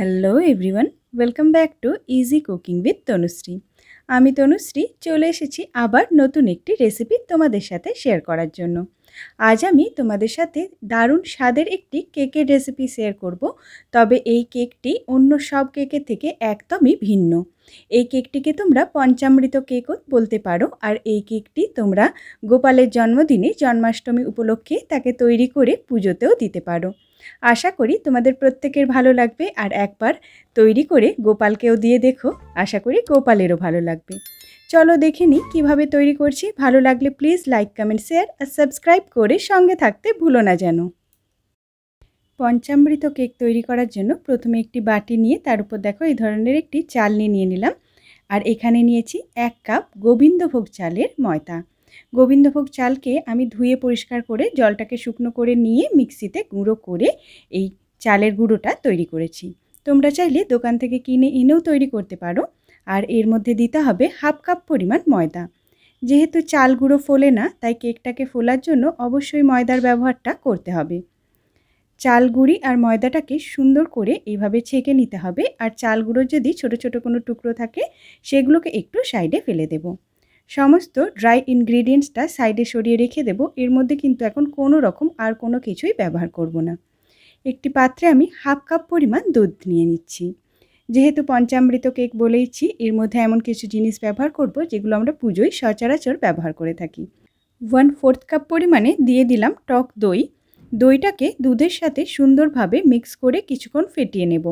hello everyone welcome back to easy cooking with Tanushree আমি তনুশ্রী চলে এসেছি আবার নতুন একটি রেসিপি তোমাদের সাথে শেয়ার করার জন্য আজ আমি তোমাদের সাথে দারুণ স্বাদের একটি কেকের রেসিপি শেয়ার করব তবে এই কেকটি অন্য সব কেকের থেকে একদমই ভিন্ন এই কেকটিকে তোমরা পঞ্চামৃত কেকও বলতে পারো আর এই কেকটি তোমরা গোপালের জন্মদিনে জন্মাষ্টমী উপলক্ষে তাকে তৈরি করে পুজোতেও দিতে পারো আশা করি তোমাদের প্রত্যেকের ভালো লাগবে আর একবার তৈরি করে গোপালকেও দিয়ে দেখো আশা করি গোপালেরও ভালো লাগবে চলো দেখে নিই কীভাবে তৈরি করছি ভালো লাগলে প্লিজ লাইক কমেন্ট শেয়ার আর সাবস্ক্রাইব করে সঙ্গে থাকতে ভুলো না যেন পঞ্চামৃত কেক তৈরি করার জন্য প্রথমে একটি বাটি নিয়ে তার উপর দেখো এই ধরনের একটি চালনি নিয়ে নিলাম আর এখানে নিয়েছি এক কাপ গোবিন্দভোগ চালের ময়দা গোবিন্দভোগ চালকে আমি ধুয়ে পরিষ্কার করে জলটাকে শুকনো করে নিয়ে মিক্সিতে গুঁড়ো করে এই চালের গুঁড়োটা তৈরি করেছি তোমরা চাইলে দোকান থেকে কিনে এনেও তৈরি করতে পারো আর এর মধ্যে দিতে হবে হাফ কাপ পরিমাণ ময়দা যেহেতু চাল গুঁড়ো ফোলে না তাই কেকটাকে ফোলার জন্য অবশ্যই ময়দার ব্যবহারটা করতে হবে চাল গুঁড়ি আর ময়দাটাকে সুন্দর করে এইভাবে ছেঁকে নিতে হবে আর চাল গুঁড়োর যদি ছোট ছোট কোনো টুকরো থাকে সেগুলোকে একটু সাইডে ফেলে দেব সমস্ত ড্রাই ইনগ্রিডিয়েন্টসটা সাইডে সরিয়ে রেখে দেব এর মধ্যে কিন্তু এখন কোনো রকম আর কোনো কিছুই ব্যবহার করব না একটি পাত্রে আমি হাফ কাপ পরিমাণ দুধ নিয়ে নিচ্ছি যেহেতু পঞ্চামৃত কেক বলেইছি এর মধ্যে এমন কিছু জিনিস ব্যবহার করব যেগুলো আমরা পুজোয় সচরাচর ব্যবহার করে থাকি ওয়ান ফোর্থ কাপ পরিমাণে দিয়ে দিলাম টক দই দইটাকে দুধের সাথে সুন্দরভাবে মিক্স করে কিছুক্ষণ ফেটিয়ে নেব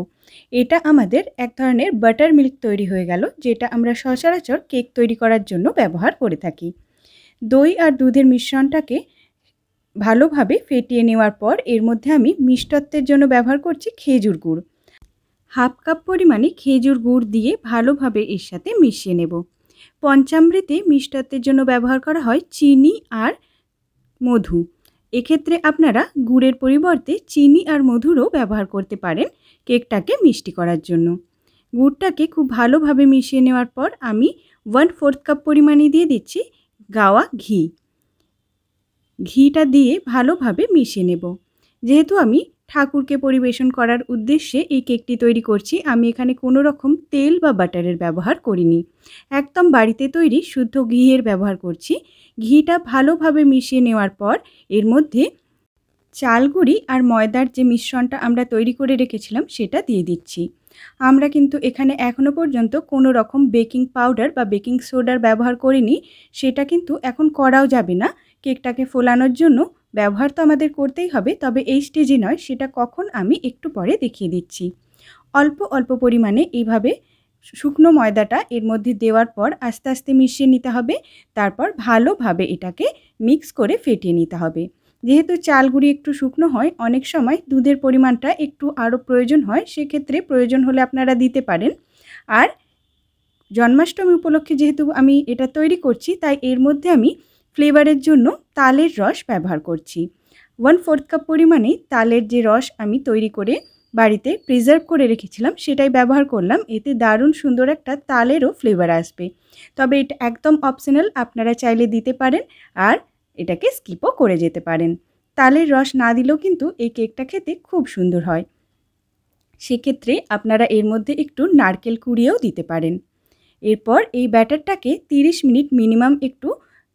এটা আমাদের এক ধরনের বাটার মিল্ক তৈরি হয়ে গেল যেটা আমরা সচরাচর কেক তৈরি করার জন্য ব্যবহার করে থাকি দই আর দুধের মিশ্রণটাকে ভালোভাবে ফেটিয়ে নেওয়ার পর এর মধ্যে আমি মিষ্টত্বের জন্য ব্যবহার করছি খেজুর গুড় হাফ কাপ পরিমাণে খেজুর গুড় দিয়ে ভালোভাবে এর সাথে মিশিয়ে নেব পঞ্চামৃতে মিষ্টত্বের জন্য ব্যবহার করা হয় চিনি আর মধু এক্ষেত্রে আপনারা গুড়ের পরিবর্তে চিনি আর মধুরও ব্যবহার করতে পারেন কেকটাকে মিষ্টি করার জন্য গুড়টাকে খুব ভালোভাবে মিশিয়ে নেওয়ার পর আমি ওয়ান ফোর্থ কাপ পরিমাণে দিয়ে দিচ্ছি গাওয়া ঘি ঘিটা দিয়ে ভালোভাবে মিশিয়ে নেব যেহেতু আমি ঠাকুরকে পরিবেশন করার উদ্দেশ্যে এই কেকটি তৈরি করছি আমি এখানে কোনো রকম তেল বা বাটারের ব্যবহার করিনি একদম বাড়িতে তৈরি শুদ্ধ ঘিয়ের ব্যবহার করছি ঘিটা ভালোভাবে মিশিয়ে নেওয়ার পর এর মধ্যে চালগুড়ি আর ময়দার যে মিশ্রণটা আমরা তৈরি করে রেখেছিলাম সেটা দিয়ে দিচ্ছি আমরা কিন্তু এখানে এখনও পর্যন্ত কোনো রকম বেকিং পাউডার বা বেকিং সোডার ব্যবহার করিনি সেটা কিন্তু এখন করাও যাবে না কেকটাকে ফোলানোর জন্য ব্যবহার তো আমাদের করতেই হবে তবে এই স্টেজে নয় সেটা কখন আমি একটু পরে দেখিয়ে দিচ্ছি অল্প অল্প পরিমাণে এইভাবে শুকনো ময়দাটা এর মধ্যে দেওয়ার পর আস্তে আস্তে মিশিয়ে নিতে হবে তারপর ভালোভাবে এটাকে মিক্স করে ফেটিয়ে নিতে হবে যেহেতু চালগুড়ি একটু শুকনো হয় অনেক সময় দুধের পরিমাণটা একটু আরও প্রয়োজন হয় সেক্ষেত্রে প্রয়োজন হলে আপনারা দিতে পারেন আর জন্মাষ্টমী উপলক্ষে যেহেতু আমি এটা তৈরি করছি তাই এর মধ্যে আমি ফ্লেভারের জন্য তালের রস ব্যবহার করছি ওয়ান ফোর্থ কাপ পরিমাণে তালের যে রস আমি তৈরি করে বাড়িতে প্রিজার্ভ করে রেখেছিলাম সেটাই ব্যবহার করলাম এতে দারুণ সুন্দর একটা তালেরও ফ্লেভার আসবে তবে এটা একদম অপশনাল আপনারা চাইলে দিতে পারেন আর এটাকে স্কিপও করে যেতে পারেন তালের রস না দিলেও কিন্তু এই কেকটা খেতে খুব সুন্দর হয় সেক্ষেত্রে আপনারা এর মধ্যে একটু নারকেল কুড়িয়েও দিতে পারেন এরপর এই ব্যাটারটাকে 30 মিনিট মিনিমাম একটু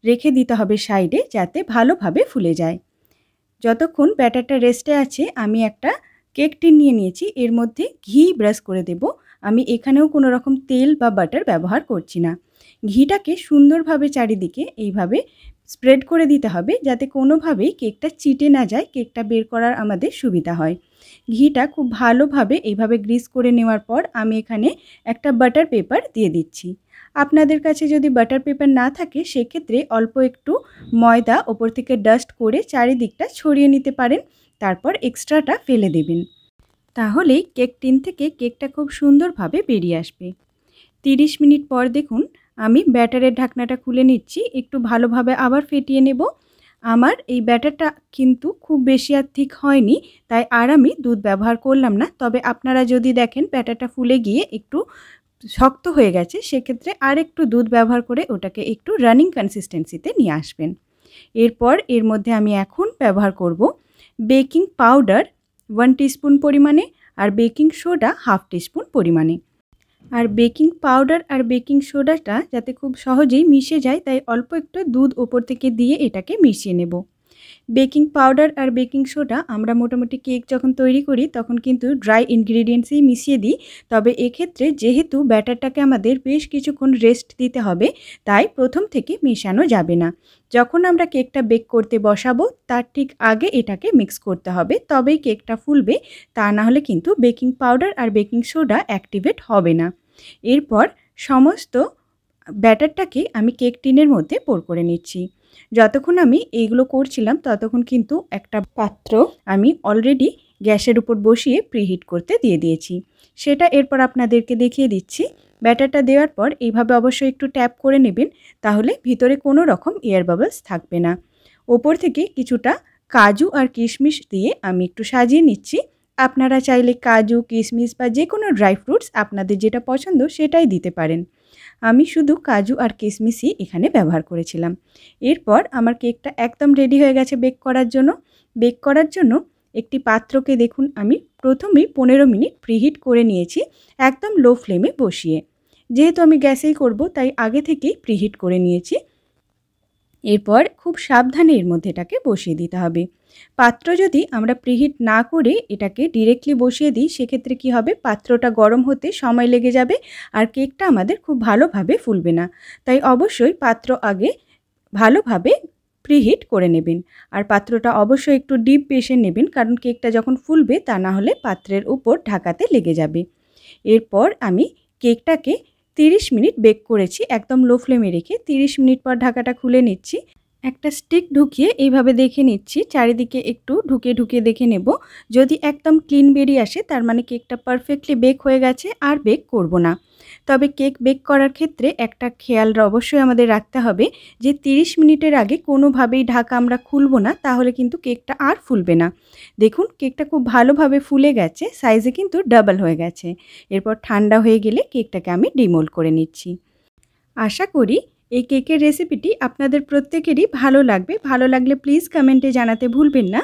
রেখে দিতে হবে সাইডে যাতে ভালোভাবে ফুলে যায় যতক্ষণ ব্যাটারটা রেস্টে আছে আমি একটা কেক টিন নিয়ে নিয়েছি এর মধ্যে ঘি ব্রাশ করে দেব আমি এখানেও কোনো রকম তেল বা বাটার ব্যবহার করছি না ঘিটাকে সুন্দরভাবে চারিদিকে এইভাবে স্প্রেড করে দিতে হবে যাতে কোনোভাবেই কেকটা চিটে না যায় কেকটা বের করার আমাদের সুবিধা হয় ঘিটা খুব ভালোভাবে এইভাবে গ্রিস করে নেওয়ার পর আমি এখানে একটা বাটার পেপার দিয়ে দিচ্ছি আপনাদের কাছে যদি বাটার পেপার না থাকে সেক্ষেত্রে অল্প একটু ময়দা ওপর থেকে ডাস্ট করে চারিদিকটা ছড়িয়ে নিতে পারেন তারপর এক্সট্রাটা ফেলে দেবেন তাহলেই কেক টিন থেকে কেকটা খুব সুন্দরভাবে বেরিয়ে আসবে 30 মিনিট পর দেখুন আমি ব্যাটারের ঢাকনাটা খুলে নিচ্ছি একটু ভালোভাবে আবার ফেটিয়ে নেব আমার এই ব্যাটারটা কিন্তু খুব বেশি আর ঠিক হয়নি তাই আর আমি দুধ ব্যবহার করলাম না তবে আপনারা যদি দেখেন ব্যাটারটা ফুলে গিয়ে একটু শক্ত হয়ে গেছে সেক্ষেত্রে আর একটু দুধ ব্যবহার করে ওটাকে একটু রানিং কনসিস্টেন্সিতে নিয়ে আসবেন এরপর এর মধ্যে আমি এখন ব্যবহার করব বেকিং পাউডার ওয়ান টিস্পুন পরিমাণে আর বেকিং সোডা হাফ টিস্পুন পরিমাণে আর বেকিং পাউডার আর বেকিং সোডাটা যাতে খুব সহজেই মিশে যায় তাই অল্প একটু দুধ ওপর থেকে দিয়ে এটাকে মিশিয়ে নেব বেকিং পাউডার আর বেকিং সোডা আমরা মোটামুটি কেক যখন তৈরি করি তখন কিন্তু ড্রাই ইনগ্রিডিয়েন্টসই মিশিয়ে দিই তবে এক্ষেত্রে যেহেতু ব্যাটারটাকে আমাদের বেশ কিছুক্ষণ রেস্ট দিতে হবে তাই প্রথম থেকে মেশানো যাবে না যখন আমরা কেকটা বেক করতে বসাবো তার ঠিক আগে এটাকে মিক্স করতে হবে তবেই কেকটা ফুলবে তা না হলে কিন্তু বেকিং পাউডার আর বেকিং সোডা অ্যাক্টিভেট হবে না এরপর সমস্ত ব্যাটারটাকে আমি কেক টিনের মধ্যে পোর করে নিচ্ছি যতক্ষণ আমি এইগুলো করছিলাম ততক্ষণ কিন্তু একটা পাত্র আমি অলরেডি গ্যাসের উপর বসিয়ে প্রিহিট করতে দিয়ে দিয়েছি সেটা এরপর আপনাদেরকে দেখিয়ে দিচ্ছি ব্যাটারটা দেওয়ার পর এইভাবে অবশ্যই একটু ট্যাপ করে নেবেন তাহলে ভিতরে কোনো রকম এয়ার বাবলস থাকবে না ওপর থেকে কিছুটা কাজু আর কিশমিশ দিয়ে আমি একটু সাজিয়ে নিচ্ছি আপনারা চাইলে কাজু কিশমিশ বা যে কোনো ড্রাই ফ্রুটস আপনাদের যেটা পছন্দ সেটাই দিতে পারেন আমি শুধু কাজু আর কিশমিশই এখানে ব্যবহার করেছিলাম এরপর আমার কেকটা একদম রেডি হয়ে গেছে বেক করার জন্য বেক করার জন্য একটি পাত্রকে দেখুন আমি প্রথমেই পনেরো মিনিট প্রিহিট করে নিয়েছি একদম লো ফ্লেমে বসিয়ে যেহেতু আমি গ্যাসেই করব তাই আগে থেকেই প্রিহিট করে নিয়েছি এরপর খুব সাবধানে এর মধ্যে এটাকে বসিয়ে দিতে হবে পাত্র যদি আমরা প্রিহিট না করে এটাকে ডিরেক্টলি বসিয়ে দিই সেক্ষেত্রে কি হবে পাত্রটা গরম হতে সময় লেগে যাবে আর কেকটা আমাদের খুব ভালোভাবে ফুলবে না তাই অবশ্যই পাত্র আগে ভালোভাবে প্রিহিট করে নেবেন আর পাত্রটা অবশ্যই একটু ডিপ বেশে নেবেন কারণ কেকটা যখন ফুলবে তা না হলে পাত্রের উপর ঢাকাতে লেগে যাবে এরপর আমি কেকটাকে 30 মিনিট বেক করেছি একদম লো ফ্লেমে রেখে 30 মিনিট পর ঢাকাটা খুলে নিচ্ছি একটা স্টিক ঢুকিয়ে এইভাবে দেখে নিচ্ছি চারিদিকে একটু ঢুকে ঢুকে দেখে নেব যদি একদম ক্লিন বেরিয়ে আসে তার মানে কেকটা পারফেক্টলি বেক হয়ে গেছে আর বেক করব না তবে কেক বেক করার ক্ষেত্রে একটা খেয়াল অবশ্যই আমাদের রাখতে হবে যে 30 মিনিটের আগে কোনোভাবেই ঢাকা আমরা খুলব না তাহলে কিন্তু কেকটা আর ফুলবে না দেখুন কেকটা খুব ভালোভাবে ফুলে গেছে সাইজে কিন্তু ডাবল হয়ে গেছে এরপর ঠান্ডা হয়ে গেলে কেকটাকে আমি ডিমোল্ড করে নিচ্ছি আশা করি এই কেকের রেসিপিটি আপনাদের প্রত্যেকেরই ভালো লাগবে ভালো লাগলে প্লিজ কমেন্টে জানাতে ভুলবেন না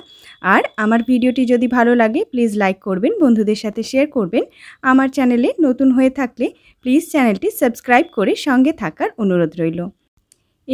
আর আমার ভিডিওটি যদি ভালো লাগে প্লিজ লাইক করবেন বন্ধুদের সাথে শেয়ার করবেন আমার চ্যানেলে নতুন হয়ে থাকলে প্লিজ চ্যানেলটি সাবস্ক্রাইব করে সঙ্গে থাকার অনুরোধ রইল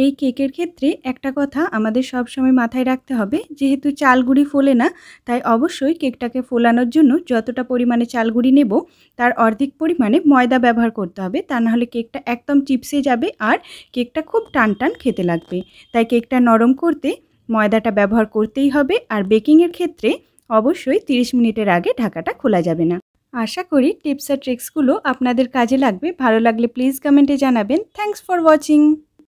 এই কেকের ক্ষেত্রে একটা কথা আমাদের সব সময় মাথায় রাখতে হবে যেহেতু চালগুড়ি ফোলে না তাই অবশ্যই কেকটাকে ফোলানোর জন্য যতটা পরিমাণে চালগুড়ি নেব তার অর্ধেক পরিমাণে ময়দা ব্যবহার করতে হবে তা নাহলে কেকটা একদম চিপসে যাবে আর কেকটা খুব টান টান খেতে লাগবে তাই কেকটা নরম করতে ময়দাটা ব্যবহার করতেই হবে আর বেকিংয়ের ক্ষেত্রে অবশ্যই 30 মিনিটের আগে ঢাকাটা খোলা যাবে না আশা করি টিপস আর ট্রিক্সগুলো আপনাদের কাজে লাগবে ভালো লাগলে প্লিজ কমেন্টে জানাবেন থ্যাংকস ফর ওয়াচিং